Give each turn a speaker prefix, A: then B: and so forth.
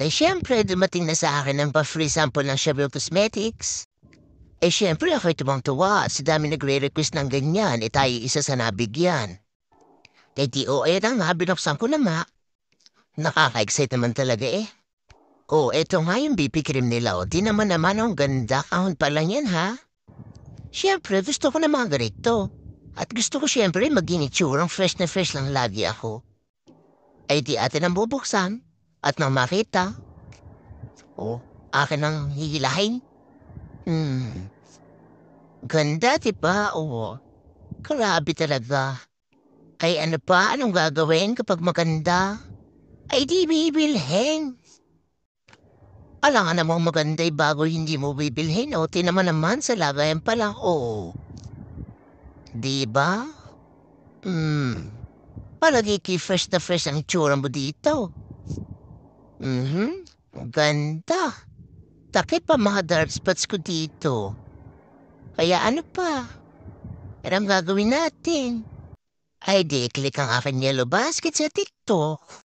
A: Eh syempre, dumating na sa akin ang pa-free sample ng Chevrolet Cosmetics. Eh syempre, ako'y tumang-tuwa Si dami nagre-request ng ganyan, eh tayo isa sa nabigyan. Kay DOA eh, oh, nga, binuksan ko na ma. Nakaka-excite naman talaga eh. Oh, eto nga yung BP cream nila oh. Di naman naman oh, ang ganda. Kahon pa lang yan ha. Siyempre, gusto ko na mga ganito. At gusto ko siyempre maging itsurang fresh na fresh lang lagi ako. Ay eh, di atin ang bubuksan. At nang makita, oh, akin ang hihilahin. Hmm. hmm. Ganda, di ba? oh, Grabe talaga. Ay ano pa, anong gagawin kapag maganda? Ay di bibilhin. Alam nga namang maganda'y eh, bago hindi mo bibilhin o tinaman naman sa lagayan pa lang. Oo. diba? Hmm. Palagi kay fresh na fresh ang tsura mo dito. Mhm. hmm Ganda. Takip pa mga dark spots ko dito. Kaya ano pa? Ano ang gagawin natin? Ay, di, click ang aking yellow basket sa TikTok.